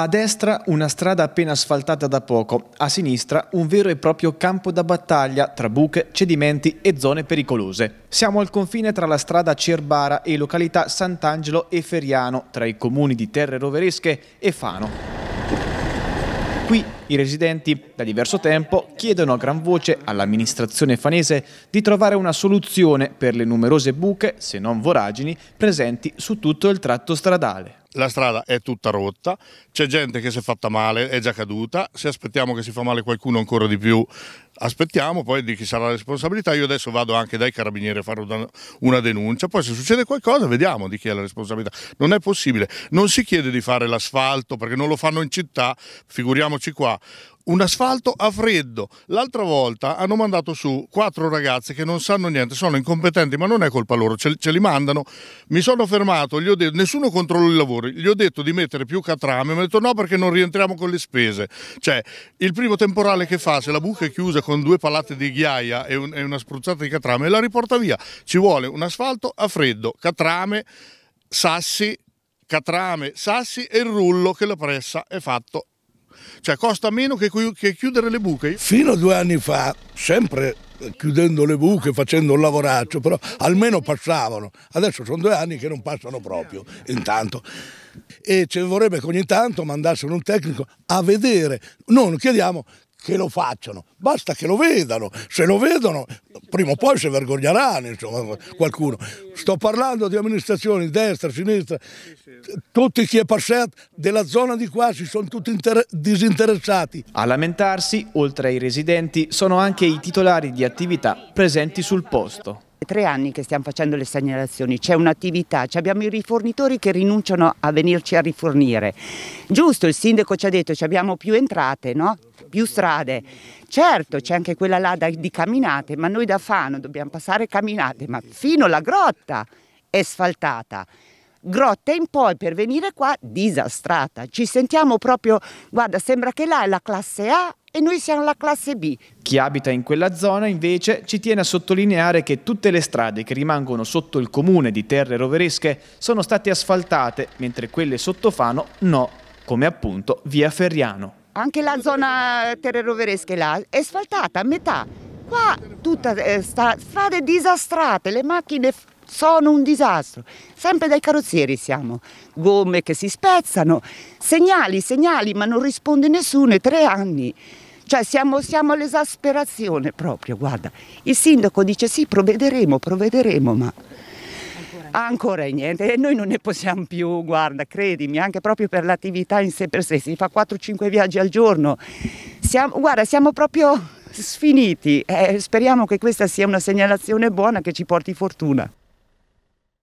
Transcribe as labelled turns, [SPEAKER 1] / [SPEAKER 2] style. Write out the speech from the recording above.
[SPEAKER 1] A destra una strada appena asfaltata da poco, a sinistra un vero e proprio campo da battaglia tra buche, cedimenti e zone pericolose. Siamo al confine tra la strada Cerbara e località Sant'Angelo e Feriano, tra i comuni di Terre Roveresche e Fano. Qui i residenti, da diverso tempo, chiedono a gran voce all'amministrazione fanese di trovare una soluzione per le numerose buche, se non voragini, presenti su tutto il tratto stradale la strada è tutta
[SPEAKER 2] rotta, c'è gente che si è fatta male, è già caduta, se aspettiamo che si fa male qualcuno ancora di più aspettiamo poi di chi sarà la responsabilità. Io adesso vado anche dai carabinieri a fare una, denuncia, poi se succede qualcosa vediamo di chi è la responsabilità. Non è possibile, non si chiede di fare l'asfalto perché non lo fanno in città, figuriamoci qua. Un asfalto a freddo. L'altra volta hanno mandato su quattro ragazze che non sanno niente, sono incompetenti, ma non è colpa loro, ce, ce li mandano. Mi sono fermato, gli ho detto, nessuno controlla i lavori, gli ho detto di mettere più catrame, mi hanno detto no perché non rientriamo con le spese. Cioè, il primo temporale che fa, se la buca è chiusa con due palate di ghiaia e, un, e una spruzzata di catrame e la riporta via. Ci vuole un asfalto a freddo, catrame, sassi, catrame, sassi e il rullo che la pressa è fatto. Cioè costa meno che, che chiudere le buche? Fino
[SPEAKER 3] a due anni fa, sempre chiudendo le buche, facendo un lavoraccio, però almeno passavano. Adesso sono due anni che non passano proprio, intanto. E ci vorrebbe che ogni tanto mandassero un tecnico a vedere, non chiediamo che lo facciano, basta che lo vedano, se lo vedono prima o poi si vergogneranno insomma, qualcuno. Sto parlando di amministrazioni, destra, sinistra, tutti chi è passato
[SPEAKER 1] della zona di qua si sono tutti disinteressati. A lamentarsi, oltre ai residenti, sono anche i titolari di attività presenti sul posto.
[SPEAKER 4] tre anni che stiamo facendo le segnalazioni, c'è un'attività, abbiamo i rifornitori che rinunciano a venirci a rifornire. Giusto, il sindaco ci ha detto abbiamo più entrate, no? più strade. Certo, c'è anche quella là di camminate, ma noi da Fano dobbiamo passare camminate, ma fino alla grotta è sfaltata grotta in poi per venire qua disastrata. Ci sentiamo proprio, guarda, sembra che là è la classe A e noi siamo la classe B.
[SPEAKER 1] Chi abita in quella zona invece ci tiene a sottolineare che tutte le strade che rimangono sotto il comune di Terre Roveresche sono state asfaltate, mentre quelle sotto Fano no, come appunto via Ferriano
[SPEAKER 4] anche la zona terreroveresca là è asfaltata a metà. Qua tutte eh, strade disastrate, le macchine sono un disastro. Sempre dai carrozzieri siamo, gomme che si spezzano, segnali, segnali, ma non risponde nessuno, è tre anni. Cioè siamo, siamo all'esasperazione proprio, guarda. Il sindaco dice sì, provvederemo, provvederemo, ma... Ancora niente. E noi non ne possiamo più, guarda, credimi, anche proprio per l'attività in sé per sé. Si fa 4-5 viaggi al giorno. Siamo, guarda, siamo proprio sfiniti. Eh, speriamo che questa sia una segnalazione buona che ci porti fortuna.